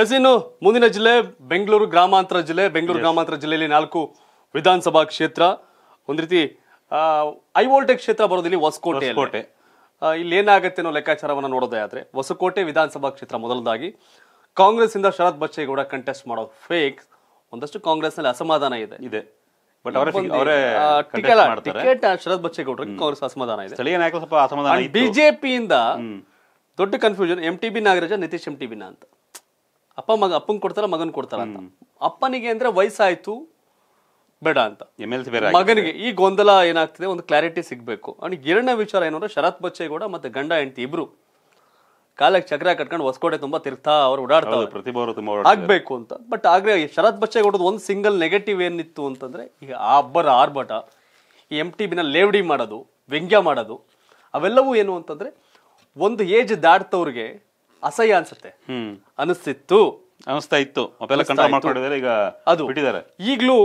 S ಮುಂದಿನ ಜಿಲ್ಲೆ ಬೆಂಗಳೂರು ಗ್ರಾಮಾಂತರ ಜಿಲ್ಲೆ ಬೆಂಗಳೂರು ಗ್ರಾಮಾಂತರ ಜಿಲ್ಲೆಯಲ್ಲಿ ನಾಲ್ಕು ವಿಧಾನಸಭಾ ಕ್ಷೇತ್ರ ಒಂದ್ ರೀತಿ ಐ ವೋಲ್ಟೇಜ್ ಕ್ಷೇತ್ರ ಬರೋದಿಲ್ಲ ಹೊಸಕೋಟೆ ಕೋಟೆ ಇಲ್ಲಿ ಏನಾಗುತ್ತೆ ಅನ್ನೋ ಲೆಕ್ಕಾಚಾರವನ್ನು ನೋಡೋದೇ ಆದ್ರೆ ಹೊಸಕೋಟೆ ವಿಧಾನಸಭಾ ಕ್ಷೇತ್ರ ಮೊದಲದಾಗಿ ಕಾಂಗ್ರೆಸ್ ಇಂದ ಶರತ್ ಬಚ್ಚೇಗೌಡ ಕಂಟೆಸ್ಟ್ ಮಾಡೋ ಫೇಕ್ ಒಂದಷ್ಟು ಕಾಂಗ್ರೆಸ್ ನಲ್ಲಿ ಅಸಮಾಧಾನ ಇದೆ ಇದೆ ಬಟ್ ಟಿಕೆಟ್ ಶರತ್ ಬಚ್ಚೇಗೌಡ ಕಾಂಗ್ರೆಸ್ ಅಸಮಾಧಾನ ಇದೆ ಬಿಜೆಪಿಯಿಂದ ದೊಡ್ಡ confusion M T B Nagaraja Nitish M T ಬಿನ ಅಂತ ಅಪ್ಪ ಮಗ ಅಪ್ಪಂಗೆ ಕೊಡ್ತಾರ ಮಗನ್ ಕೊಡ್ತಾರ ಅಂತ ಅಪ್ಪನಿಗೆ ಅಂದ್ರೆ ವಯಸ್ಸಾಯ್ತು ಬೇಡ ಅಂತ ಮಗನಿಗೆ ಈ ಗೊಂದಲ ಏನಾಗ್ತಿದೆ ಒಂದು ಕ್ಲಾರಿಟಿ ಸಿಗ್ಬೇಕು ಅವ್ನಿಗೆ ಎರಡನೇ ವಿಚಾರ ಏನಂದ್ರೆ ಶರತ್ ಬಚ್ಚೇಗೌಡ ಮತ್ತೆ ಗಂಡ ಹೆಂಡತಿ ಇಬ್ರು ಕಾಲಕ್ಕೆ ಚಕ್ರ ಕಟ್ಕೊಂಡು ಹೊಸಕೋಟೆ ತುಂಬಾ ತಿರ್ತಾ ಅವ್ರು ಓಡಾಡ್ತಾರೆ ಆಗ್ಬೇಕು ಅಂತ ಬಟ್ ಆಗ್ರೆ ಶರತ್ ಬಚ್ಚೇಗೌಡದ ಒಂದು ಸಿಂಗಲ್ ನೆಗೆಟಿವ್ ಏನಿತ್ತು ಅಂತಂದ್ರೆ ಈಗ ಆ ಅಬ್ಬರ ಆರ್ಭಟ ಈ ಎಮ್ ಟಿ ಬಿನ ಲೇವಡಿ ಮಾಡೋದು ವ್ಯಂಗ್ಯ ಮಾಡೋದು ಅವೆಲ್ಲವೂ ಏನು ಅಂತಂದ್ರೆ ಒಂದು ಏಜ್ ದಾಟ್ತವ್ರಿಗೆ ಅಸಹ್ಯ ಅನ್ಸುತ್ತೆ ಅನಿಸ್ತಿತ್ತು ಅನಿಸ್ತಾ ಇತ್ತು ಈಗ ಅದು ಬಿಟ್ಟಿದ್ದಾರೆ ಈಗಲೂ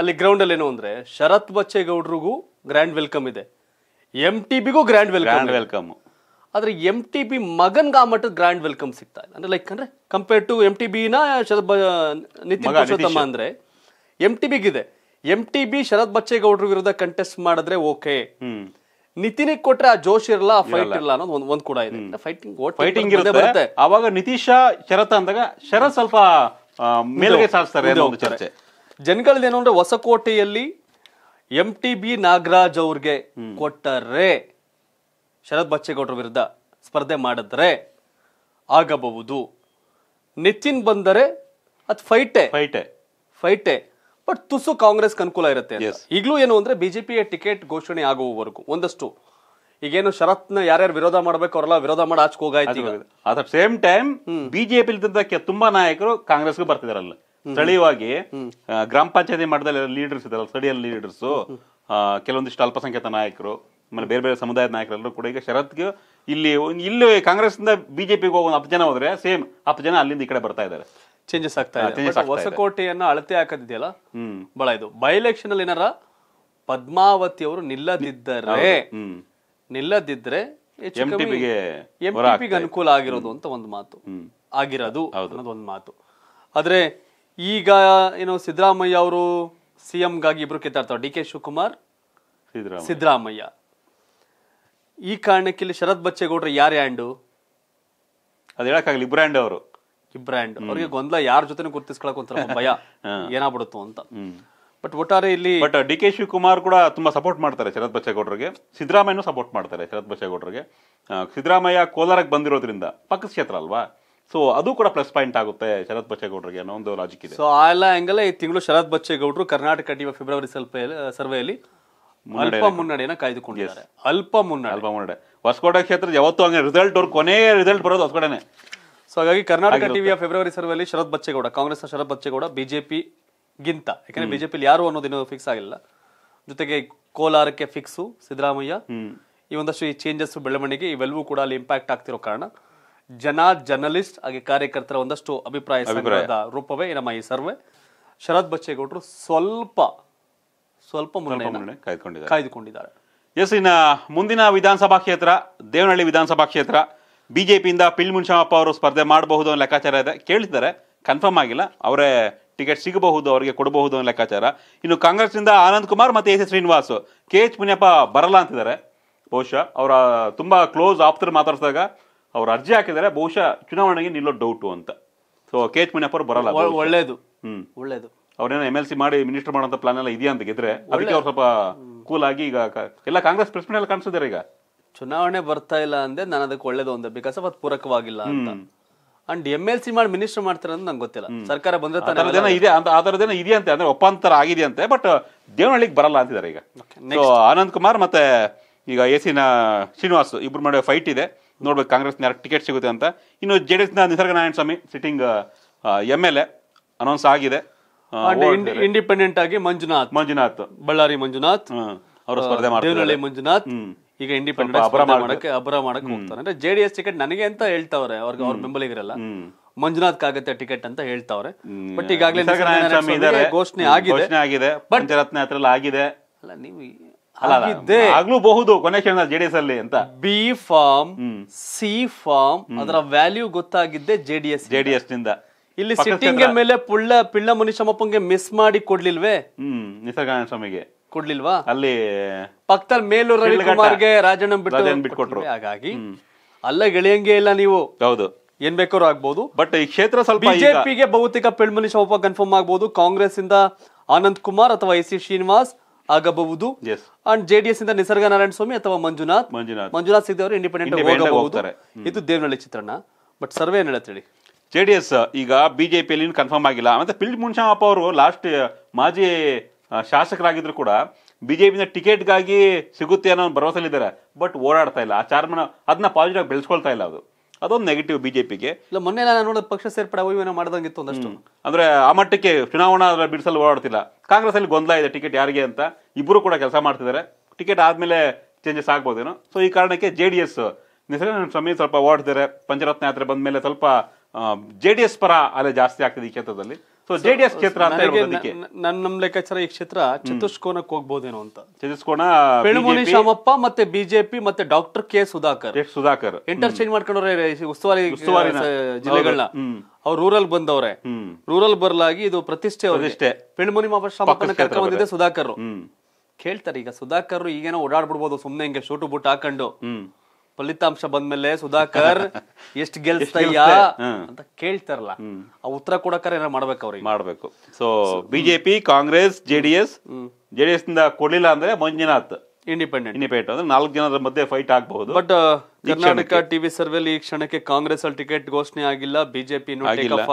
ಅಲ್ಲಿ ಗ್ರೌಂಡ್ ಅಲ್ಲಿ ಏನು ಅಂದ್ರೆ ಶರತ್ ಬಚ್ಚೇಗೌಡ್ರಿಗೂ ಗ್ರ್ಯಾಂಡ್ ವೆಲ್ಕಮ್ ಇದೆ ಎಂ ಟಿ ಬಿಗೂ ಗ್ರ್ಯಾಂಡ್ ವೆಲ್ಕಮ್ ವೆಲ್ಕಮ್ ಆದ್ರೆ ಎಂ ಟಿ ಬಿ ಮಗನ್ಗೆ ಆ ಮಟ್ಟದ ಗ್ರ್ಯಾಂಡ್ ವೆಲ್ಕಮ್ ಸಿಗ್ತಾ ಇಲ್ಲ ಅಂದ್ರೆ ಲೈಕ್ ಅಂದ್ರೆ compare to M T B ನ ನಿತಿನ್ ಅಂದ್ರೆ ಎಂ ಟಿ ಬಿಗಿದೆ ಎಂ ಟಿ ಬಿ ಶರತ್ ಬಚ್ಚೇಗೌಡ್ರ ವಿರುದ್ಧ ಕಂಟೆಸ್ಟ್ ಮಾಡಿದ್ರೆ ಓಕೆ ನಿತಿನ್ ಕೊಟ್ರೆ ಆ ಜೋಶ್ ಇರಲ್ಲ ಫೈಟ್ ಇರಲ್ಲ ಅನ್ನೋದು ಒಂದ್ ಒಂದ್ ಕೂಡ ಇದೆ ಫೈಟಿಂಗ್ ಫೈಟಿಂಗ್ ಇರುತ್ತೆ ಬರುತ್ತೆ ಅವಾಗ ನಿತೀಶ ಶರತ್ ಅಂದಾಗ ಶರತ್ ಸ್ವಲ್ಪ ಮೇಲೆ ಸಾಧಿಸ್ತಾರೆ ಚರ್ಚೆ ಏನು ಅಂದ್ರೆ ಹೊಸಕೋಟೆಯಲ್ಲಿ ಎಂ ಟಿ ಬಿ ನಾಗರಾಜ್ ಅವ್ರಿಗೆ ಕೊಟ್ಟರೆ ಶರತ್ ಬಚ್ಚೇಗೌಡರ ವಿರುದ್ಧ ಸ್ಪರ್ಧೆ ಮಾಡಿದ್ರೆ ಆಗಬಹುದು ನಿತಿನ್ ಬಂದರೆ ಅದು ಫೈಟೆ ಫೈಟೆ ಫೈಟೆ ಬಟ್ ತುಸು ಕಾಂಗ್ರೆಸ್ ಅನುಕೂಲ ಇರುತ್ತೆ ಈಗಲೂ ಏನು ಅಂದ್ರೆ ಬಿಜೆಪಿಯ ಟಿಕೆಟ್ ಘೋಷಣೆ ಆಗುವವರೆಗೂ ಒಂದಷ್ಟು ಈಗೇನು ಶರತ್ನ ಯಾರ್ಯಾರು ವಿರೋಧ ಮಾಡ್ಬೇಕು ಅವ್ರಲ್ಲ ವಿರೋಧ ಮಾಡಿ ಆಚೆ ಹೋಗಾಯ್ತು ಅಟ್ ಸೇಮ್ ಟೈಮ್ ಬಿಜೆಪಿ ತುಂಬಾ ನಾಯಕರು ಕಾಂಗ್ರೆಸ್ಗೂ ಬರ್ತಿದಾರಲ್ಲ ಸ್ಥಳೀಯವಾಗಿ ಗ್ರಾಮ ಪಂಚಾಯತಿ ಮಟ್ಟದಲ್ಲಿ ಲೀಡರ್ಸ್ ಇದಾರೆ ಸ್ಥಳೀಯ ಲೀಡರ್ಸ್ ಕೆಲವೊಂದಿಷ್ಟು ಅಲ್ಪಸಂಖ್ಯಾತ ನಾಯಕರು ಆಮೇಲೆ ಬೇರೆ ಬೇರೆ ಸಮುದಾಯದ ನಾಯಕರೆಲ್ಲರೂ ಕೂಡ ಈಗ ಶರತ್ಗೆ ಇಲ್ಲಿ ಇಲ್ಲಿ ಕಾಂಗ್ರೆಸ್ನಿಂದ ಬಿಜೆಪಿಗೆ ಹೋಗಿ ಒಂದು ಹತ್ತು ಜನ ಹೋದ್ರೆ ಸೇಮ್ ಹತ್ತು ಜನ ಅಲ್ಲಿಂದ ಈ ಕಡೆ ಬರ್ತಾ ಇದ್ದಾರೆ ಚೇಂಜಸ್ ಆಗ್ತಾ ಇದೆ ಹೊಸಕೋಟೆಯನ್ನ ಅಳತೆ ಹಾಕದಿದೆಯಲ್ಲ ಬಹಳ ಇದು ಬೈ ಎಲೆಕ್ಷನ್ ಅಲ್ಲಿ ಏನಾರ ಪದ್ಮಾವತಿ ಅವರು ನಿಲ್ಲದಿದ್ದರೆ ನಿಲ್ಲದಿದ್ರೆ ಅನುಕೂಲ ಆಗಿರೋದು ಅಂತ ಒಂದು ಮಾತು ಆಗಿರೋದು ಅನ್ನೋದು ಒಂದು ಮಾತು ಆದ್ರೆ ಈಗ ಏನು ಸಿದ್ದರಾಮಯ್ಯ ಅವರು ಗಾಗಿ ಇಬ್ರು ಕೆತ್ತಾಡ್ತಾರೆ ಡಿ ಕೆ ಶಿವಕುಮಾರ್ ಸಿದ್ದರಾಮಯ್ಯ ಈ ಕಾರಣಕ್ಕೆ ಇಲ್ಲಿ ಶರತ್ ಬಚ್ಚೇಗೌಡ್ರೆ ಯಾರು ಹ್ಯಾಂಡು ಅದು ಹೇಳಕ್ಕಾಗಲಿ ಇಬ್ರು ಅವರು ಬ್ರ್ಯಾಂಡ್ ಅವ್ರಿಗೆ ಗೊಂದಲ ಯಾರ ಜೊತೆ ಗುರ್ತಿಸ್ಕೊಳಕ್ ಒಂಥರ ಭಯ ಏನಾಗ್ಬಿಡುತ್ತೋ ಅಂತ ಬಟ್ ಒಟ್ಟಾರೆ ಇಲ್ಲಿ ಬಟ್ ಡಿ ಕೆ ಶಿವಕುಮಾರ್ ಕೂಡ ತುಂಬಾ ಸಪೋರ್ಟ್ ಮಾಡ್ತಾರೆ ಶರತ್ ಬಚ್ಚೇಗೌಡರಿಗೆ ಸಿದ್ದರಾಮಯ್ಯನೂ ಸಪೋರ್ಟ್ ಮಾಡ್ತಾರೆ ಶರತ್ ಬಚ್ಚೇಗೌಡರಿಗೆ ಸಿದ್ದರಾಮಯ್ಯ ಕೋಲಾರಕ್ಕೆ ಬಂದಿರೋದ್ರಿಂದ ಪಕ್ಕ ಕ್ಷೇತ್ರ ಅಲ್ವಾ ಸೊ ಅದು ಕೂಡ ಪ್ಲಸ್ ಪಾಯಿಂಟ್ ಆಗುತ್ತೆ ಶರತ್ ಬಚ್ಚೇಗೌಡರಿಗೆ ಅನ್ನೋ ಒಂದು ಲಾಜಿಕ್ ಇದೆ ಸೊ ಆ ಎಲ್ಲ ಹೆಂಗಲ್ಲ ಈ ತಿಂಗಳು ಶರತ್ ಬಚ್ಚೇಗೌಡರು ಕರ್ನಾಟಕ ಟಿವಿ ಫೆಬ್ರವರಿ ಸ್ವಲ್ಪ ಸರ್ವೆಯಲ್ಲಿ ಅಲ್ಪ ಮುನ್ನಡೆಯನ್ನು ಕಾಯ್ದುಕೊಂಡಿದ್ದಾರೆ ಅಲ್ಪ ಮುನ್ನಡೆ ಅಲ್ಪ ಮುನ್ನಡೆ ಹೊಸಕೋಟೆ ಕ್ಷೇತ್ರ ಯಾವತ್ತೂ ಹಂಗೆ ರಿಸಲ್ಟ್ ಅವ್ರು ಕೊನೆಯ ರಿಸಲ್ಟ್ ಬರೋದು ಹೊಸಕೋಟೆನೆ ಸೊ ಹಾಗಾಗಿ ಕರ್ನಾಟಕ ಟಿವಿಯ ಫೆಬ್ರವರಿ ಸರ್ವೆಯಲ್ಲಿ ಶರತ್ ಬಚ್ಚೇಗೌಡ ಕಾಂಗ್ರೆಸ್ನ ಶರತ್ ಬಚ್ಚೇಗೌಡ ಬಿಜೆಪಿ ಗಿಂತ ಯಾಕಂದ್ರೆ ಬಿಜೆಪಿಲಿ ಯಾರು ಅನ್ನೋದಿನ ಫಿಕ್ಸ್ ಆಗಿಲ್ಲ ಜೊತೆಗೆ ಕೋಲಾರಕ್ಕೆ ಫಿಕ್ಸು ಸಿದ್ದರಾಮಯ್ಯ ಈ ಒಂದಷ್ಟು ಈ ಚೇಂಜಸ್ ಬೆಳವಣಿಗೆ ಇವೆಲ್ಲವೂ ಕೂಡ ಅಲ್ಲಿ ಇಂಪ್ಯಾಕ್ಟ್ ಆಗ್ತಿರೋ ಕಾರಣ ಜನ ಜರ್ನಲಿಸ್ಟ್ ಹಾಗೆ ಕಾರ್ಯಕರ್ತರ ಒಂದಷ್ಟು ಅಭಿಪ್ರಾಯ ರೂಪವೇ ನಮ್ಮ ಈ ಸರ್ವೆ ಶರತ್ ಬಚ್ಚೇಗೌಡರು ಸ್ವಲ್ಪ ಸ್ವಲ್ಪ ಕಾಯ್ದುಕೊಂಡಿದ್ದಾರೆ ಎಸ್ ಇನ್ನ ಮುಂದಿನ ವಿಧಾನಸಭಾ ಕ್ಷೇತ್ರ ದೇವನಹಳ್ಳಿ ವಿಧಾನಸಭಾ ಕ್ಷೇತ್ರ ಬಿಜೆಪಿಯಿಂದ ಪಿಲ್ ಮುನ್ಶಾಮಪ್ಪ ಅವರು ಸ್ಪರ್ಧೆ ಮಾಡಬಹುದು ಅನ್ನೋ ಲೆಕ್ಕಾಚಾರ ಇದೆ ಕೇಳಿದ್ದಾರೆ ಕನ್ಫರ್ಮ್ ಆಗಿಲ್ಲ ಅವರೇ ಟಿಕೆಟ್ ಸಿಗಬಹುದು ಅವರಿಗೆ ಕೊಡಬಹುದು ಅನ್ನೋ ಲೆಕ್ಕಾಚಾರ ಇನ್ನು ಕಾಂಗ್ರೆಸ್ನಿಂದ ಆನಂದ್ ಕುಮಾರ್ ಮತ್ತು A C Srinivas K H Muniyappa ಬರಲ್ಲ ಅಂತಿದ್ದಾರೆ ಬಹುಶಃ ಅವರ ತುಂಬ ಕ್ಲೋಸ್ ಆಪ್ತರು ಮಾತಾಡಿಸಿದಾಗ ಅವ್ರು ಅರ್ಜಿ ಹಾಕಿದ್ದಾರೆ ಬಹುಶಃ ಚುನಾವಣೆಗೆ ನಿಲ್ಲೋ ಡೌಟು ಅಂತ ಸೊ ಕೆ ಎಚ್ ಮುನಿಯಪ್ಪ ಅವರು ಬರಲ್ಲ ಒಳ್ಳೇದು ಹ್ಞೂ ಒಳ್ಳೇದು ಅವ್ರೇನೋ ಎಮ್ ಎಲ್ ಸಿ ಮಾಡಿ ಮಿನಿಸ್ಟರ್ ಮಾಡೋಂಥ ಪ್ಲಾನ್ ಎಲ್ಲ ಇದೆಯಾ ಅಂತ ಗೆದ್ರೆ ಅದಕ್ಕೆ ಅವ್ರು ಸ್ವಲ್ಪ ಕೂಲ್ ಆಗಿ ಈಗ ಎಲ್ಲ ಕಾಂಗ್ರೆಸ್ ಪ್ರೆಸ್ ಮೀಟ್ ಅಲ್ಲಿ ಈಗ ಚುನಾವಣೆ ಬರ್ತಾ ಇಲ್ಲ ಅಂದ್ರೆ ನಾನು ಅದಕ್ಕೆ ಒಳ್ಳೇದು ಒಂದೇ ಬಿಕಾಸ್ ಅದು ಪೂರಕವಾಗಿಲ್ಲ ಅಂತ ಅಂಡ್ ಎಂ ಎಲ್ ಸಿ ಮಾಡಿ ಮಿನಿಸ್ಟರ್ ಮಾಡ್ತಾರೆ ಅಂತ ನಂಗೆ ಗೊತ್ತಿಲ್ಲ ಸರ್ಕಾರ ಬಂದ್ರೆ ಇದೆ ಅಂತ ಆ ಅಂತ ಅಂದ್ರೆ ಒಪ್ಪಾಂತರ ಅಂತೆ ಬಟ್ ದೇವನಹಳ್ಳಿಗೆ ಬರಲ್ಲ ಅಂತಿದ್ದಾರೆ ಈಗ ಆನಂದ್ ಕುಮಾರ್ ಮತ್ತೆ ಈಗ ಎ ಸಿನ ಶ್ರೀನಿವಾಸ್ ಇಬ್ರು ಮಾಡುವ ಫೈಟ್ ಇದೆ ನೋಡ್ಬೇಕು ಕಾಂಗ್ರೆಸ್ ಯಾರು ಟಿಕೆಟ್ ಸಿಗುತ್ತೆ ಅಂತ ಇನ್ನು ಜೆ ಡಿ ನ Nisarga Narayana Swamy sitting MLA L A announce ಆಗಿದೆ ಇಂಡಿಪೆಂಡೆಂಟ್ ಆಗಿ ಮಂಜುನಾಥ್ ಮಂಜುನಾಥ್ ಬಳ್ಳಾರಿ ಮಂಜುನಾಥ್ ಅವರು ಸ್ಪರ್ಧೆ ಮಾಡ್ತಾರೆ ಮಂಜುನಾಥ್ ಈಗ ಇಂಡಿಪೆಂಡೆಂಟ್ ಮಾಡಕ್ಕೆ ಅಬ್ರ ಮಾಡಕ್ಕೆ ಹೋಗ್ತಾರೆ ಅಂದ್ರೆ ಜೆ ಡಿ ಎಸ್ ಟಿಕೆಟ್ ನನಗೆ ಅಂತ ಹೇಳ್ತಾವ್ರೆ ಅವ್ರಿಗೆ ಅವ್ರ ಬೆಂಬಲಿಗರೆಲ್ಲ ಮಂಜುನಾಥ್ ಕಾಗತ್ತೆ ಟಿಕೆಟ್ ಅಂತ ಹೇಳ್ತಾವ್ರೆ ಬಟ್ ಈಗಾಗಲೇ ಘೋಷಣೆ ಆಗಿದೆ ಪಂಚರತ್ನ ಹತ್ರ ಆಗಿದೆ ಅಲ್ಲ ನೀವು ಆಗ್ಲೂಬಹುದು ಕೊನೆ ಕ್ಷಣ ಜೆಡಿಎಸ್ ಅಲ್ಲಿ ಅಂತ ಬಿ ಫಾರ್ಮ್ ಸಿ ಫಾರ್ಮ್ ಅದರ ವ್ಯಾಲ್ಯೂ ಗೊತ್ತಾಗಿದ್ದೆ ಜೆಡಿಎಸ್ ಜೆಡಿಎಸ್ ನಿಂದ ಇಲ್ಲಿ ಸಿಟ್ಟಿಂಗ್ ಮೇಲೆ ಪುಳ್ಳ ಪಿಳ್ಳ ಮುನಿಶಮಪ್ಪಂಗೆ ಮಿಸ್ ಮಾಡಿ ಕೊಡ್ಲಿಲ್ವೇ ನಿಸರ್ಗಾನಂದ ಸ್ವಾಮಿಗೆ ಕೊಡ್ಲಿಲ್ವಾ ಅಲ್ಲಿ ಪಕ್ಕದಲ್ಲಿ ಮೇಲೂರು ರವಿಕುಮಾರ್ಗೆ ರಾಜಣ್ಣ ಬಿಟ್ಟು ಕೊಟ್ಟರು ಹಾಗಾಗಿ ಅಲ್ಲ ಗೆಳೆಯಂಗೆ ಇಲ್ಲ ನೀವು ಹೌದು ಏನ್ ಬೇಕಾದ್ರೂ ಆಗ್ಬಹುದು ಬಟ್ ಈ ಕ್ಷೇತ್ರ ಸ್ವಲ್ಪ ಬಿಜೆಪಿಗೆ ಬಹುತೇಕ ಪೆಳ್ಮನಿ ಶೋಭ ಕನ್ಫರ್ಮ್ ಆಗ್ಬಹುದು ಕಾಂಗ್ರೆಸ್ ಇಂದ ಆನಂದ್ ಕುಮಾರ್ ಅಥವಾ ಎಸ್ ಸಿ ಶ್ರೀನಿವಾಸ್ ಆಗಬಹುದು ಅಂಡ್ ಜೆಡಿಎಸ್ ಇಂದ ನಿಸರ್ಗ ನಾರಾಯಣ ಸ್ವಾಮಿ ಅಥವಾ ಮಂಜುನಾಥ್ ಮಂಜುನಾಥ್ ಮಂಜುನಾಥ್ ಸಿಗ್ದವರು ಇಂಡಿಪೆಂಡೆಂಟ್ ಹೋಗ್ತಾರೆ ಇದು ದೇವನಹಳ್ಳಿ ಚಿತ್ರಣ ಬಟ್ ಸರ್ವೆ ಏನ್ ಹೇಳಿ ಜೆಡಿಎಸ್ ಈಗ ಬಿಜೆಪಿಯಲ್ಲಿ ಕನ್ಫರ್ಮ್ ಆಗಿಲ್ಲ ಮತ್ತೆ ಪಿಲ್ ಮುನ್ಶಾಪ ಅವರು ಲಾಸ್ಟ್ ಮಾಜಿ ಶಾಸಕರಾಗಿದ್ರು ಕೂಡ ಪಿನ ಟಿಕೆಟ್ಗಾಗಿ ಸಿಗುತ್ತೆ ಅನ್ನೋ ಭರವಸೆಲ್ಲಿದ್ದಾರೆ ಬಟ್ ಓಡಾಡ್ತಾ ಇಲ್ಲ ಆ ಚಾರ್ಮನ್ ಅದನ್ನ ಪಾಸಿಟಿವ್ ಆಗಿ ಬೆಳೆಸ್ಕೊಳ್ತಾ ಇಲ್ಲ ಅದು ಅದೊಂದು ನೆಗೆಟಿವ್ ಬಿಜೆಪಿಗೆ ಇಲ್ಲ ಮೊನ್ನೆ ನಾನು ನೋಡೋದು ಪಕ್ಷ ಸೇರ್ಪಡೆ ಅವಿವೇನ ಮಾಡ್ದಂಗಿತ್ತು ಒಂದಷ್ಟು ಅಂದ್ರೆ ಆ ಮಟ್ಟಕ್ಕೆ ಚುನಾವಣಾ ಬಿಡಿಸಲು ಓಡಾಡ್ತಿಲ್ಲ ಕಾಂಗ್ರೆಸ್ ಅಲ್ಲಿ ಗೊಂದಲ ಇದೆ ಟಿಕೆಟ್ ಯಾರಿಗೆ ಅಂತ ಇಬ್ಬರು ಕೂಡ ಕೆಲಸ ಮಾಡ್ತಿದ್ದಾರೆ ಟಿಕೆಟ್ ಆದ್ಮೇಲೆ ಚೇಂಜಸ್ ಆಗ್ಬೋದೇನೋ ಸೊ ಈ ಕಾರಣಕ್ಕೆ ಜೆ ಡಿ ಎಸ್ ನಿಸರ್ಗ ಸಮಯ ಸ್ವಲ್ಪ ಓಡಾಡ್ತಿದ್ದಾರೆ ಪಂಚರತ್ನ ಯಾತ್ರೆ ಬಂದ ಮೇಲೆ ಸ್ವಲ್ಪ ಜೆ ಡಿ ಎಸ್ ಪರ ಅಲೆ ಜಾಸ್ತಿ ಆಗ್ತದೆ ಈ ಕ್ಷೇತ್ರದಲ್ಲಿ ಸೊ ಜೆ ಡಿ ಎಸ್ ಕ್ಷೇತ್ರ ಅಂತ ಹೇಳೋದಕ್ಕೆ ನನ್ನ ನಮ್ಮ ಲೆಕ್ಕಾಚಾರ ಈ ಕ್ಷೇತ್ರ ಚತುಷ್ಕೋನಕ್ಕೆ ಹೋಗ್ಬೋದೇನೋ ಅಂತ ಚತುಷ್ಕೋನ ಬೆಳಮುನಿ ಶಾಮಪ್ಪ ಮತ್ತೆ ಬಿಜೆಪಿ ಮತ್ತೆ doctor K Sudhakar Sudhakar interchange ಮಾಡ್ಕೊಂಡವ್ರೆ ಉಸ್ತುವಾರಿ ಉಸ್ತುವಾರಿ ಜಿಲ್ಲೆಗಳನ್ನ ಅವ್ರು ರೂರಲ್ ಬಂದವ್ರೆ ರೂರಲ್ ಬರ್ಲಾಗಿ ಇದು ಪ್ರತಿಷ್ಠೆ ಪ್ರತಿಷ್ಠೆ ಬೆಳಮುನಿ ಶಾಮಪ್ಪನ ಸುಧಾಕರ್ ಕೇಳ್ತಾರೆ ಈಗ ಸುಧಾಕರ್ ಈಗೇನೋ ಓಡಾಡ್ಬಿಡ್ಬೋದು ಸುಮ್ನೆ ಹಿಂಗೆ ಶೂಟು ಬುಟ್ ಹಾಕೊಂಡು ಫಲಿತಾಂಶ ಬಂದ್ಮೇಲೆ ಸುಧಾಕರ್ ಎಷ್ಟ್ ಗೆಲ್ಸ್ತಯ್ಯ ಅಂತ ಕೇಳ್ತಾರಲ್ಲ ಆ ಉತ್ತರ ಕೊಡಕರ ಏನಾರ ಮಾಡ್ಬೇಕು ಅವ್ರಿಗೆ ಮಾಡ್ಬೇಕು so BJP Congress JDS JDS ನಿಂದ ಕೊಡ್ಲಿಲ್ಲ ಅಂದ್ರೆ ಮಂಜುನಾಥ್ ಇಂಡಿಪೆಂಡೆಂಟ್ ಇಂಡಿಪೆಂಡೆಂಟ್ ಅಂದ್ರೆ ನಾಲ್ಕು ಜನರ ಮಧ್ಯೆ ಫೈಟ್ ಆಗಬಹುದು ಬಟ್ ಕರ್ನಾಟಕ ಟಿವಿ ಸರ್ವೆ ಈ ಕ್ಷಣಕ್ಕೆ ಕಾಂಗ್ರೆಸ್ ಅಲ್ಲಿ ಟಿಕೆಟ್ ಘೋಷಣೆ ಆಗಿಲ್ಲ ಬಿಜೆಪಿ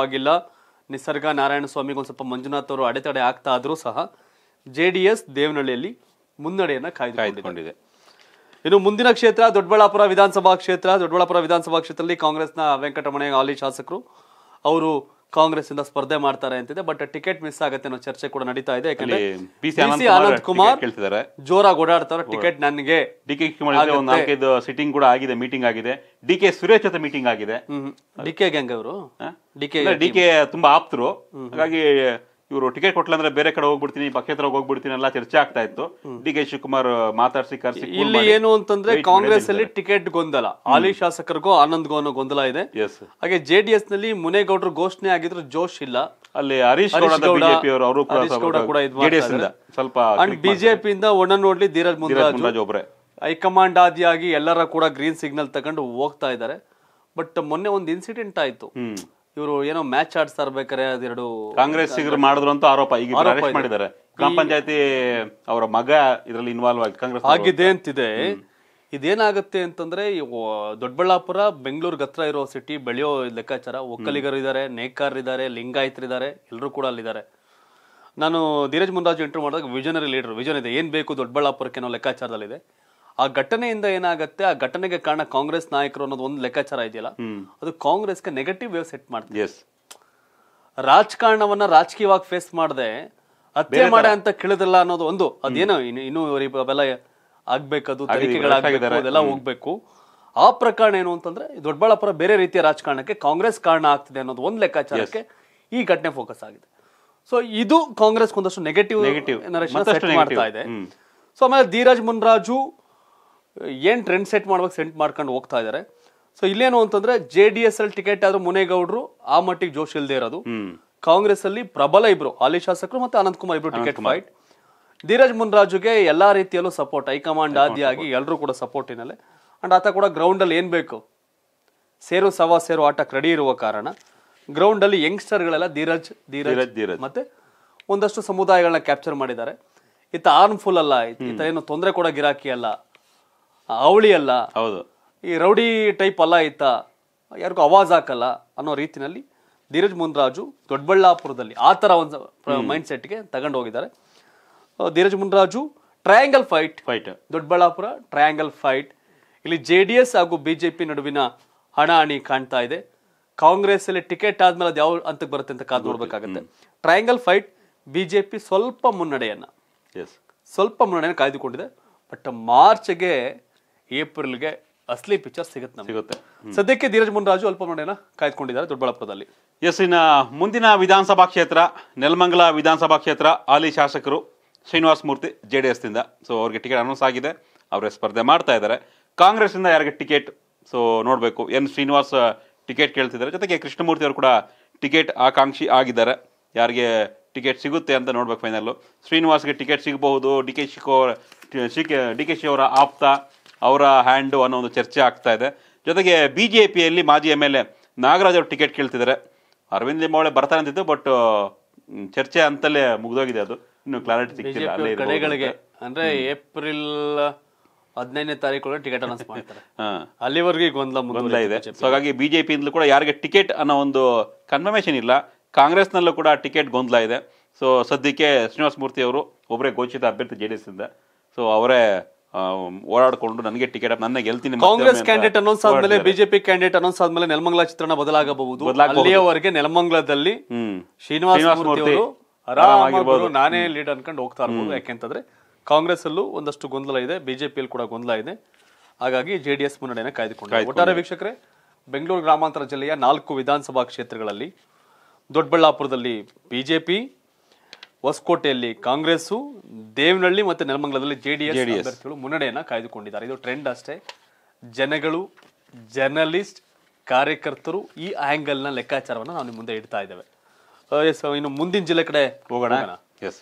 ಆಗಿಲ್ಲ ನಿಸರ್ಗ ನಾರಾಯಣ ಸ್ವಾಮಿ ಒಂದ್ ಸ್ವಲ್ಪ ಮಂಜುನಾಥ್ ಅವರು ಅಡೆತಡೆ ಆಗ್ತಾ ಆದ್ರೂ ಸಹ ಜೆಡಿಎಸ್ ದೇವನಹಳ್ಳಿಯಲ್ಲಿ ಮುನ್ನಡೆಯನ್ನ ಕಾಯ್ದುಕೊಂಡಿದೆ ಇನ್ನು ಮುಂದಿನ ಕ್ಷೇತ್ರ ದೊಡ್ಡಬಳ್ಳಾಪುರ ವಿಧಾನಸಭಾ ಕ್ಷೇತ್ರ ದೊಡ್ಡಬಳ್ಳಾಪುರ ವಿಧಾನಸಭಾ ಕ್ಷೇತ್ರದಲ್ಲಿ ಕಾಂಗ್ರೆಸ್ನ ವೆಂಕಟರಮಣಯ್ಯ ಹಾಲಿ ಶಾಸಕರು ಅವರು ಕಾಂಗ್ರೆಸ್ ಇಂದ ಸ್ಪರ್ಧೆ ಮಾಡ್ತಾರೆ ಅಂತಿದೆ ಬಟ್ ಟಿಕೆಟ್ ಮಿಸ್ ಆಗುತ್ತೆ ಅನ್ನೋ ಚರ್ಚೆ ಕೂಡ ನಡೀತಾ ಇದೆ ಯಾಕಂದ್ರೆ ಸಿ ಕುಮಾರ್ ಜೋರಾಗಿ ಓಡಾಡ್ತಾರೆ ಟಿಕೆಟ್ ನನಗೆ ಡಿ ಕೆ ನಾಲ್ಕೈದು ಸಿಟ್ಟಿಂಗ್ ಕೂಡ ಆಗಿದೆ ಮೀಟಿಂಗ್ ಆಗಿದೆ ಡಿ ಕೆ ಸುರೇಶ್ ಜೊತೆ ಮೀಟಿಂಗ್ ಆಗಿದೆ ಡಿ ಕೆ ಗ್ಯಾಂಗ್ ಅವರು ಡಿ ಕೆ ಡಿ ಕೆ ತುಂಬಾ ಆಪ್ತರು ಹಾಗಾಗಿ ಬಿರೋ ಟಿಕೆಟ್ ಕೊಟ್ಟಲೆಂದ್ರೆ ಬೇರೆ ಕಡೆ ಹೋಗ್ಬಿಡ್ತೀನಿ ಬಕೇತ್ರ ಹೋಗ್ಬಿಡ್ತೀನಿ ಅಂತ ಚರ್ಚೆ ಆಗ್ತಾ ಇತ್ತು ಡಿಗೇಶಿ ಕುಮಾರ್ ಮಾತಾಡ್ಸಿ ಕರ್ಸಿ ಇಲ್ಲಿ ಏನು ಅಂತಂದ್ರೆ ಕಾಂಗ್ರೆಸ್ ಅಲ್ಲಿ ಟಿಕೆಟ್ ಗೊಂದಲ ಆಲಿ ಶಾಸಕರುಗೂ ಆನಂದಗೋನಗೂ ಗೊಂದಲ ಇದೆ ಎಸ್ ಹಾಗೆ ಜೆಡಿಎಸ್ ನಲ್ಲಿ ಮುನೇ ಗೌಡ್ರು ಘೋಷಣೆ ಆಗಿದ್ರು ಜೋಶ್ ಇಲ್ಲ ಅಲ್ಲಿ ಅರೀಶ್ ಕೋಡಾ ಬಿಜೆಪಿ ಅವರು ಅವರು ಕೂಡ ಜೆಡಿಎಸ್ ಇಂದ ಸ್ವಲ್ಪ ಅಂಡ್ ಬಿಜೆಪಿ ಇಂದ ಒಣನೋಟಲಿ ದೀರಜ್ ಮುಂತಾದ್ರು ಐ ಕಮಾಂಡ್ ಆದಿಯಾಗಿ ಎಲ್ಲರೂ ಕೂಡ ಗ್ರೀನ್ ಸಿಗ್ನಲ್ ತಕೊಂಡು ಹೋಗ್ತಾ ಇದ್ದಾರೆ ಬಟ್ ಮೊನ್ನೆ ಒಂದು ಇನ್ಸಿಡೆಂಟ್ ಆಯಿತು ಇವರು ಏನೋ ಮ್ಯಾಚ್ ಆಡ್ತಾ ಇರ್ಬೇಕಾರೆ ಅದೆರಡು ಕಾಂಗ್ರೆಸ್ ಮಾಡಿದ್ರು ಅಂತ ಆರೋಪ ಈಗ ಮಾಡಿದ್ದಾರೆ ಗ್ರಾಮ ಪಂಚಾಯತಿ ಅವರ ಮಗ ಇದರಲ್ಲಿ ಇನ್ವಾಲ್ವ್ ಆಗಿ ಕಾಂಗ್ರೆಸ್ ಆಗಿದೆ ಅಂತಿದೆ ಇದೇನಾಗುತ್ತೆ ಅಂತಂದ್ರೆ ದೊಡ್ಡಬಳ್ಳಾಪುರ ಬೆಂಗಳೂರ್ ಹತ್ರ ಇರೋ ಸಿಟಿ ಬೆಳೆಯೋ ಲೆಕ್ಕಾಚಾರ ಒಕ್ಕಲಿಗರು ಇದ್ದಾರೆ ಲಿಂಗಾಯತರು ಲಿಂಗಾಯತರಿದ್ದಾರೆ ಎಲ್ಲರೂ ಕೂಡ ಅಲ್ಲಿದ್ದಾರೆ ನಾನು ಧೀರಜ್ ಮುಂದಾಜು ಇಂಟರ್ವ್ಯೂ ಮಾಡಿದಾಗ ವಿಜನರಿ ಲೀಡರ್ ವಿಜನ್ ಇದೆ ಏನ್ ಬೇಕು ದೊಡ್ಡಬಳ್ಳಾಪುರಕ್ಕೆ ಅನ್ನೋ ಲೆಕ್ಕಾಚಾರದಲ್ಲಿದೆ ಆ ಘಟನೆಯಿಂದ ಏನಾಗುತ್ತೆ ಆ ಘಟನೆಗೆ ಕಾರಣ ಕಾಂಗ್ರೆಸ್ ನಾಯಕರು ಅನ್ನೋದು ಒಂದು ಲೆಕ್ಕಾಚಾರ ಇದೆಯಲ್ಲ ಅದು ಕಾಂಗ್ರೆಸ್ಗೆ ನೆಗೆಟಿವ್ ವೇವ್ ಸೆಟ್ ಮಾಡ್ತೀವಿ ರಾಜಕಾರಣವನ್ನ ರಾಜಕೀಯವಾಗಿ ಫೇಸ್ ಮಾಡದೆ ಹತ್ಯೆ ಮಾಡ ಅಂತ ಕೇಳಿದ್ರಲ್ಲ ಅನ್ನೋದು ಒಂದು ಅದೇನೋ ಇನ್ನು ಇನ್ನೂ ಅವೆಲ್ಲ ಆಗ್ಬೇಕದು ತನಿಖೆಗಳಾಗಬೇಕು ಹೋಗ್ಬೇಕು ಆ ಪ್ರಕರಣ ಏನು ಅಂತಂದ್ರೆ ದೊಡ್ಡಬಳ್ಳಾಪುರ ಬೇರೆ ರೀತಿಯ ರಾಜಕಾರಣಕ್ಕೆ ಕಾಂಗ್ರೆಸ್ ಕಾರಣ ಆಗ್ತಿದೆ ಅನ್ನೋದು ಒಂದು ಲೆಕ್ಕಾಚಾರಕ್ಕೆ ಈ ಘಟನೆ ಫೋಕಸ್ ಆಗಿದೆ ಸೊ ಇದು ಕಾಂಗ್ರೆಸ್ ಒಂದಷ್ಟು ನೆಗೆಟಿವ್ ಮಾಡ್ತಾ ಇದೆ ಸೊ ಆಮೇಲೆ ಧೀರಜ್ ಮುನ್ರಾಜು ಏನು ಟ್ರೆಂಡ್ ಸೆಟ್ ಮಾಡ್ಬೇಕು ಸೆಂಟ್ ಮಾಡ್ಕೊಂಡು ಹೋಗ್ತಾ ಇದ್ದಾರೆ ಸೊ ಇಲ್ಲೇನು ಅಂತಂದ್ರೆ ಜೆ ಡಿ ಎಸ್ ಅಲ್ಲಿ ಟಿಕೆಟ್ ಆದ್ರೂ ಮುನೇಗೌಡರು ಆ ಮಟ್ಟಿಗೆ ಜೋಶ್ ಇಲ್ಲದೆ ಇರೋದು ಕಾಂಗ್ರೆಸ್ ಅಲ್ಲಿ ಪ್ರಬಲ ಇಬ್ರು ಹಾಲಿ ಶಾಸಕರು ಮತ್ತೆ ಅನಂತ್ ಕುಮಾರ್ ಇಬ್ರು ಟಿಕೆಟ್ ಫೈಟ್ ಧೀರಜ್ ಮುನ್ರಾಜುಗೆ ಎಲ್ಲಾ ರೀತಿಯಲ್ಲೂ ಸಪೋರ್ಟ್ ಹೈಕಮಾಂಡ್ ಆದಿಯಾಗಿ ಎಲ್ಲರೂ ಕೂಡ ಸಪೋರ್ಟ್ ಹಿನ್ನೆಲೆ ಅಂಡ್ ಆತ ಕೂಡ ಗ್ರೌಂಡ್ ಅಲ್ಲಿ ಏನ್ ಬೇಕು ಸೇರು ಸವಾ ಸೇರು ಆಟಕ್ಕೆ ರೆಡಿ ಇರುವ ಕಾರಣ ಗ್ರೌಂಡ್ ಅಲ್ಲಿ ಯಂಗ್ಸ್ಟರ್ ಗಳೆಲ್ಲ ಧೀರಜ್ ಧೀರಜ್ ಮತ್ತೆ ಒಂದಷ್ಟು ಸಮುದಾಯಗಳನ್ನ ಕ್ಯಾಪ್ಚರ್ ಮಾಡಿದ್ದಾರೆ ಈತ ಫುಲ್ ಅಲ್ಲ ಇತ್ತ ಏನು ತೊಂದರೆ ಕೂಡ ಗಿರಾಕಿ ಅಲ್ಲ ಅವಳಿ ಅಲ್ಲ ಹೌದು ಈ ರೌಡಿ ಟೈಪ್ ಅಲ್ಲ ಇತ್ತ ಯಾರಿಗೂ ಅವಾಜ್ ಹಾಕಲ್ಲ ಅನ್ನೋ ರೀತಿನಲ್ಲಿ ಧೀರಜ್ ಮುನ್ರಾಜು ದೊಡ್ಡಬಳ್ಳಾಪುರದಲ್ಲಿ ಆ ಥರ ಒಂದು ಮೈಂಡ್ ಸೆಟ್ಗೆ ತಗೊಂಡು ಹೋಗಿದ್ದಾರೆ Dheeraj Muniraju triangle fight fight Doddaballapura triangle fight ಇಲ್ಲಿ ಜೆ ಡಿ ಎಸ್ ಹಾಗೂ ಬಿ ಜೆ ಪಿ ನಡುವಿನ ಹಣಾಹಣಿ ಕಾಣ್ತಾ ಇದೆ ಕಾಂಗ್ರೆಸ್ ಅಲ್ಲಿ ಟಿಕೆಟ್ ಆದ್ಮೇಲೆ ಅದು ಯಾವ ಹಂತಕ್ಕೆ ಬರುತ್ತೆ ಅಂತ ಕಾದು ನೋಡ್ಬೇಕಾಗತ್ತೆ triangle fight B J P ಸ್ವಲ್ಪ ಮುನ್ನಡೆಯನ್ನು ಸ್ವಲ್ಪ ಮುನ್ನಡೆಯನ್ನು ಕಾಯ್ದುಕೊಂಡಿದೆ ಬಟ್ ಮಾರ್ಚ್ಗೆ ಏಪ್ರಿಲ್ಗೆ ಅಸ್ಲಿ ಪಿಕ್ಚರ್ ಸಿಗುತ್ತೆ ಸಿಗುತ್ತೆ ಸದ್ಯಕ್ಕೆ ಧೀರಜ್ ಮುನ್ರಾಜು ಅಲ್ಪ ಮಣ್ಣೆನ ಕಾಯ್ದುಕೊಂಡಿದ್ದಾರೆ ದೊಡ್ಡಬಳ್ಳಾಪುರದಲ್ಲಿ ಎಸ್ ಇನ್ನ ಮುಂದಿನ ವಿಧಾನಸಭಾ ಕ್ಷೇತ್ರ ನೆಲಮಂಗಲ ವಿಧಾನಸಭಾ ಕ್ಷೇತ್ರ ಹಾಲಿ ಶಾಸಕರು ಶ್ರೀನಿವಾಸ ಮೂರ್ತಿ ಜೆ ಡಿ ಎಸ್ನಿಂದ ಸೊ ಅವ್ರಿಗೆ ಟಿಕೆಟ್ ಅನೌನ್ಸ್ ಆಗಿದೆ ಅವರೇ ಸ್ಪರ್ಧೆ ಮಾಡ್ತಾ ಇದ್ದಾರೆ ಕಾಂಗ್ರೆಸ್ನಿಂದ ಯಾರಿಗೆ ಟಿಕೆಟ್ ಸೊ ನೋಡಬೇಕು ಎನ್ ಶ್ರೀನಿವಾಸ್ ಟಿಕೆಟ್ ಕೇಳ್ತಿದ್ದಾರೆ ಜೊತೆಗೆ ಕೃಷ್ಣಮೂರ್ತಿ ಅವರು ಕೂಡ ಟಿಕೆಟ್ ಆಕಾಂಕ್ಷಿ ಆಗಿದ್ದಾರೆ ಯಾರಿಗೆ ಟಿಕೆಟ್ ಸಿಗುತ್ತೆ ಅಂತ ನೋಡ್ಬೇಕು ಫೈನಲ್ಲು ಶ್ರೀನಿವಾಸ್ಗೆ ಟಿಕೆಟ್ ಸಿಗಬಹುದು ಡಿ ಕೆ ಶಿಕೋ ಡಿ ಕೆ ಶಿ ಅವರ ಆಪ್ತ ಅವರ ಹ್ಯಾಂಡು ಅನ್ನೋ ಒಂದು ಚರ್ಚೆ ಆಗ್ತಾ ಇದೆ ಜೊತೆಗೆ ಬಿ ಜೆ ಪಿಯಲ್ಲಿ ಮಾಜಿ ಎಮ್ ಎಲ್ ಎ ನಾಗರಾಜ್ ಅವರು ಟಿಕೆಟ್ ಕೇಳ್ತಿದ್ದಾರೆ ಅರವಿಂದ್ ಲಿಂಬಾವಳಿ ಬರ್ತಾರೆ ಅಂತಿದ್ದು ಬಟ್ ಚರ್ಚೆ ಅಂತಲ್ಲೇ ಮುಗಿದೋಗಿದೆ ಅದು ಇನ್ನು ಕ್ಲಾರಿಟಿ ಸಿಕ್ಕಿಲ್ಲ ಕಡೆಗಳಿಗೆ ಅಂದ್ರೆ ಏಪ್ರಿಲ್ ಹದಿನೈದನೇ ತಾರೀಕು ಟಿಕೆಟ್ ಅನೌನ್ಸ್ ಮಾಡ್ತಾರೆ ಅಲ್ಲಿವರೆಗೂ ಗೊಂದಲ ಗೊಂದಲ ಇದೆ ಸೊ ಹಾಗಾಗಿ ಬಿಜೆಪಿಯಿಂದಲೂ ಕೂಡ ಯಾರಿಗೆ ಟಿಕೆಟ್ ಅನ್ನೋ ಒಂದು ಕನ್ಫರ್ಮೇಷನ್ ಇಲ್ಲ ಕಾಂಗ್ರೆಸ್ನಲ್ಲೂ ಕೂಡ ಟಿಕೆಟ್ ಗೊಂದಲ ಇದೆ ಸೊ ಸದ್ಯಕ್ಕೆ ಶ್ರೀನಿವಾಸ ಮೂರ್ತಿ ಅವರು ಒಬ್ಬರೇ ಘೋಷಿತ ಅಭ್ಯರ್ಥಿ ಜೆ ಡಿ ಎಸ್ ಇಂದ ಸೊ ಅವರೇ ಓಡಾಡಿಕೊಂಡು ನನಗೆ ಟಿಕೆಟ್ ನನ್ನ ಗೆಲ್ತೀನಿ ಕಾಂಗ್ರೆಸ್ ಕ್ಯಾಂಡಿಡೇಟ್ ಅನೌನ್ಸ್ ಆದ್ಮೇಲೆ ಬಿಜೆಪಿ ಕ್ಯಾಂಡಿಡೇಟ್ ಅನೌನ್ಸ್ ಆದ್ಮೇಲೆ ನೆಲಮಂಗಲ ಚಿತ್ರಣ ಬದಲಾಗಬಹುದು ಅಲ್ಲಿಯವರೆಗೆ ನೆಲಮಂಗಲದಲ್ಲಿ ಶ್ರೀನಿವಾಸ ಮೂರ್ತಿ ಆರಾಮಾಗಿರ್ಬೋದು ನಾನೇ ಲೀಡ್ ಅನ್ಕೊಂಡು ಹೋಗ್ತಾ ಇರ್ಬೋದು ಯಾಕೆಂತಂದ್ರೆ ಕಾಂಗ್ರೆಸ್ ಅಲ್ಲೂ ಒಂದಷ್ಟು ಗೊಂದಲ ಇದೆ ಬಿಜೆಪಿಯಲ್ಲಿ ಕೂಡ ಗೊಂದಲ ಇದೆ ಹಾಗಾಗಿ ಜೆ ಡಿ ಎಸ್ ಮುನ್ನಡೆಯನ್ನು ಕಾಯ್ದುಕೊಂಡು ಒಟ್ಟಾರೆ ವೀಕ್ಷಕರೇ ಬೆಂಗಳೂರು ಗ್ರಾಮಾಂತರ ಜಿಲ್ಲೆಯ ನಾಲ್ಕು ವಿಧಾನಸಭಾ ಕ್ಷೇತ್ರಗಳಲ್ಲಿ ದೊಡ್ಡಬಳ್ಳಾಪುರದಲ್ಲಿ ಬಿಜೆಪಿ ಹೊಸಕೋಟೆಯಲ್ಲಿ ಕಾಂಗ್ರೆಸ್ಸು ದೇವನಹಳ್ಳಿ ಮತ್ತು ನೆಲಮಂಗಲದಲ್ಲಿ ಜೆ ಡಿ ಎಸ್ ಅಭ್ಯರ್ಥಿಗಳು ಮುನ್ನಡೆಯನ್ನು ಕಾಯ್ದುಕೊಂಡಿದ್ದಾರೆ ಇದು ಟ್ರೆಂಡ್ ಅಷ್ಟೇ ಜನಗಳು ಜರ್ನಲಿಸ್ಟ್ ಕಾರ್ಯಕರ್ತರು ಈ ಆ್ಯಂಗಲ್ನ ಲೆಕ್ಕಾಚಾರವನ್ನು ನಾವು ನಿಮ್ಮ ಮುಂದೆ ಇಡ್ತಾ ಇದ್ದೇವೆ ಇನ್ನು ಮುಂದಿನ ಜಿಲ್ಲೆ ಕಡೆ ಹೋಗೋಣ ಎಸ್